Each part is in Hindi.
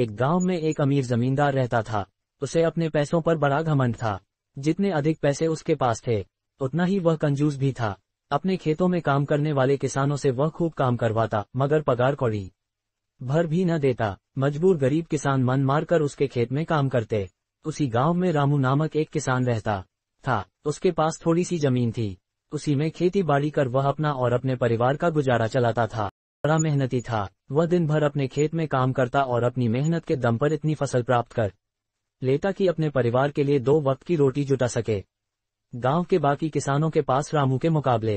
एक गांव में एक अमीर जमींदार रहता था उसे अपने पैसों पर बड़ा घमंड था जितने अधिक पैसे उसके पास थे उतना ही वह कंजूस भी था अपने खेतों में काम करने वाले किसानों से वह खूब काम करवाता मगर पगार कौड़ी भर भी न देता मजबूर गरीब किसान मन मार कर उसके खेत में काम करते उसी गांव में रामू नामक एक किसान रहता था उसके पास थोड़ी सी जमीन थी उसी में खेती बाड़ी कर वह अपना और अपने परिवार का गुजारा चलाता था बड़ा मेहनती था वह दिन भर अपने खेत में काम करता और अपनी मेहनत के दम पर इतनी फसल प्राप्त कर लेता कि अपने परिवार के लिए दो वक्त की रोटी जुटा सके गांव के बाकी किसानों के पास रामू के मुकाबले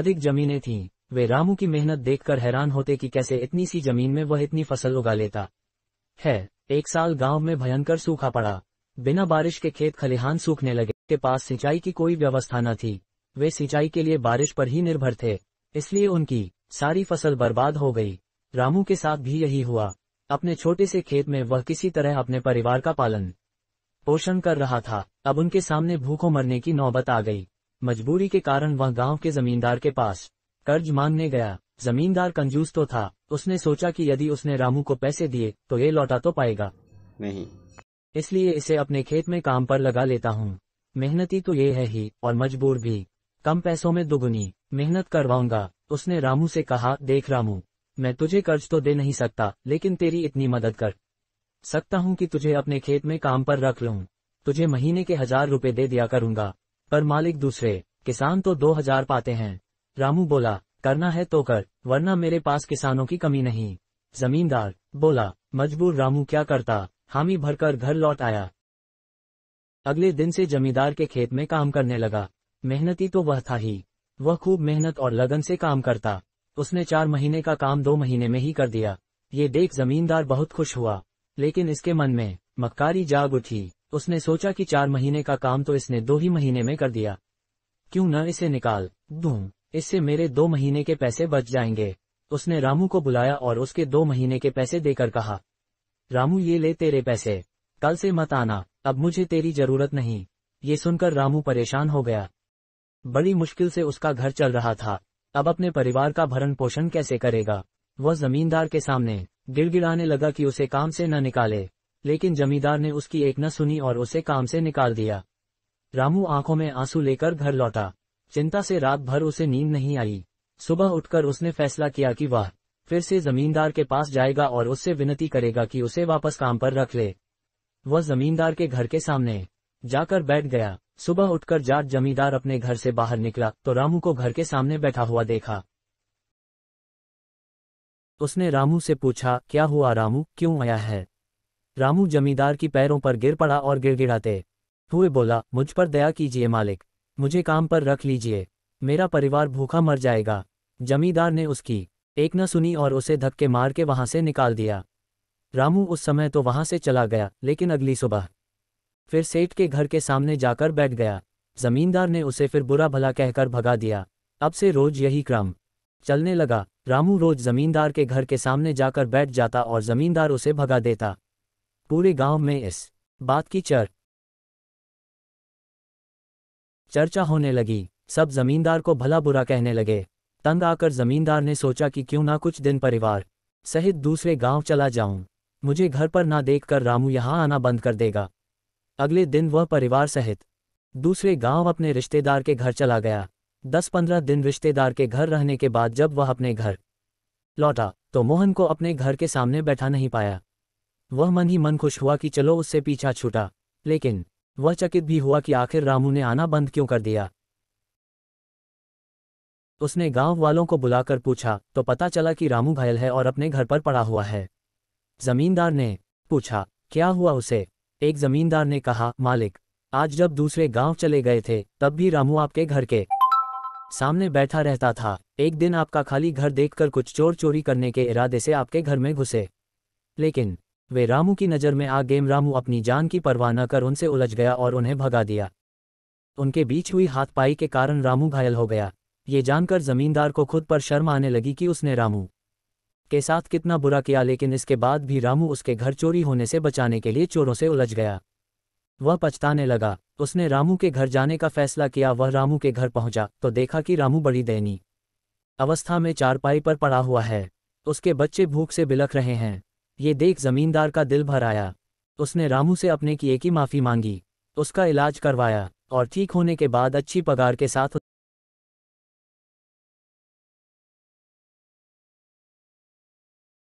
अधिक जमीनें थीं वे रामू की मेहनत देखकर हैरान होते कि कैसे इतनी सी जमीन में वह इतनी फसल उगा लेता है एक साल गांव में भयंकर सूखा पड़ा बिना बारिश के खेत खलिहान सूखने लगे के पास सिंचाई की कोई व्यवस्था न थी वे सिंचाई के लिए बारिश पर ही निर्भर थे इसलिए उनकी सारी फसल बर्बाद हो गई रामू के साथ भी यही हुआ अपने छोटे से खेत में वह किसी तरह अपने परिवार का पालन पोषण कर रहा था अब उनके सामने भूखों मरने की नौबत आ गई मजबूरी के कारण वह गांव के जमींदार के पास कर्ज मांगने गया जमींदार कंजूस तो था उसने सोचा कि यदि उसने रामू को पैसे दिए तो ये लौटा तो पाएगा नहीं इसलिए इसे अपने खेत में काम पर लगा लेता हूँ मेहनती तो ये है ही और मजबूर भी कम पैसों में दुगुनी मेहनत करवाऊंगा उसने रामू से कहा देख रामू मैं तुझे कर्ज तो दे नहीं सकता लेकिन तेरी इतनी मदद कर सकता हूँ कि तुझे अपने खेत में काम पर रख लू तुझे महीने के हजार रुपए दे दिया करूंगा पर मालिक दूसरे किसान तो दो हजार पाते हैं रामू बोला करना है तो कर वरना मेरे पास किसानों की कमी नहीं जमींदार बोला मजबूर रामू क्या करता हामी भरकर घर लौट आया अगले दिन से जमींदार के खेत में काम करने लगा मेहनती तो वह था ही वह खूब मेहनत और लगन से काम करता उसने चार महीने का काम दो महीने में ही कर दिया ये देख जमींदार बहुत खुश हुआ लेकिन इसके मन में मक्कारी जाग उठी उसने सोचा कि चार महीने का काम तो इसने दो ही महीने में कर दिया क्यों न इसे निकाल दू इससे मेरे दो महीने के पैसे बच जाएंगे उसने रामू को बुलाया और उसके दो महीने के पैसे देकर कहा रामू ये ले तेरे पैसे कल से मत आना अब मुझे तेरी जरूरत नहीं ये सुनकर रामू परेशान हो गया बड़ी मुश्किल से उसका घर चल रहा था अब अपने परिवार का भरण पोषण कैसे करेगा वह जमींदार के सामने गिड़गिड़ाने लगा कि उसे काम से न निकाले लेकिन जमींदार ने उसकी एक न सुनी और उसे काम से निकाल दिया रामू आंखों में आंसू लेकर घर लौटा चिंता से रात भर उसे नींद नहीं आई सुबह उठकर उसने फैसला किया कि वह फिर से जमींदार के पास जाएगा और उससे विनती करेगा कि उसे वापस काम पर रख ले वह जमींदार के घर के सामने जाकर बैठ गया सुबह उठकर जाट जमींदार अपने घर से बाहर निकला तो रामू को घर के सामने बैठा हुआ देखा उसने रामू से पूछा क्या हुआ रामू क्यों आया है रामू जमींदार की पैरों पर गिर पड़ा और गिड़गिड़ाते हुए बोला मुझ पर दया कीजिए मालिक मुझे काम पर रख लीजिए मेरा परिवार भूखा मर जाएगा जमींदार ने उसकी एक न सुनी और उसे धक्के मार के वहां से निकाल दिया रामू उस समय तो वहां से चला गया लेकिन अगली सुबह फिर सेठ के घर के सामने जाकर बैठ गया जमींदार ने उसे फिर बुरा भला कहकर भगा दिया अब से रोज यही क्रम चलने लगा रामू रोज जमींदार के घर के सामने जाकर बैठ जाता और जमींदार उसे भगा देता पूरे गांव में इस बात की चर चर्चा होने लगी सब जमींदार को भला बुरा कहने लगे तंग आकर जमींदार ने सोचा कि क्यों ना कुछ दिन परिवार सहित दूसरे गांव चला जाऊं मुझे घर पर ना देखकर रामू यहां आना बंद कर देगा अगले दिन वह परिवार सहित दूसरे गांव अपने रिश्तेदार के घर चला गया दस पंद्रह दिन रिश्तेदार के घर रहने के बाद जब वह अपने घर लौटा तो मोहन को अपने घर के सामने बैठा नहीं पाया वह मन ही मन खुश हुआ कि चलो उससे पीछा छूटा लेकिन वह चकित भी हुआ कि आखिर रामू ने आना बंद क्यों कर दिया उसने गांव वालों को बुलाकर पूछा तो पता चला कि रामू घायल है और अपने घर पर पड़ा हुआ है जमींदार ने पूछा क्या हुआ उसे एक जमींदार ने कहा मालिक आज जब दूसरे गांव चले गए थे तब भी रामू आपके घर के सामने बैठा रहता था एक दिन आपका खाली घर देखकर कुछ चोर चोरी करने के इरादे से आपके घर में घुसे लेकिन वे रामू की नज़र में आ गेम रामू अपनी जान की परवाह न कर उनसे उलझ गया और उन्हें भगा दिया उनके बीच हुई हाथपाई के कारण रामू घायल हो गया ये जानकर जमींदार को खुद पर शर्म आने लगी कि उसने रामू के साथ कितना बुरा किया लेकिन इसके बाद भी रामू उसके घर चोरी होने से बचाने के लिए चोरों से उलझ गया वह पछताने लगा उसने रामू के घर जाने का फैसला किया वह रामू के घर पहुंचा तो देखा कि रामू बड़ी दैनी अवस्था में चारपाई पर पड़ा हुआ है उसके बच्चे भूख से बिलख रहे हैं ये देख जमींदार का दिल भर आया उसने रामू से अपने किए की माफ़ी मांगी उसका इलाज करवाया और ठीक होने के बाद अच्छी पगार के साथ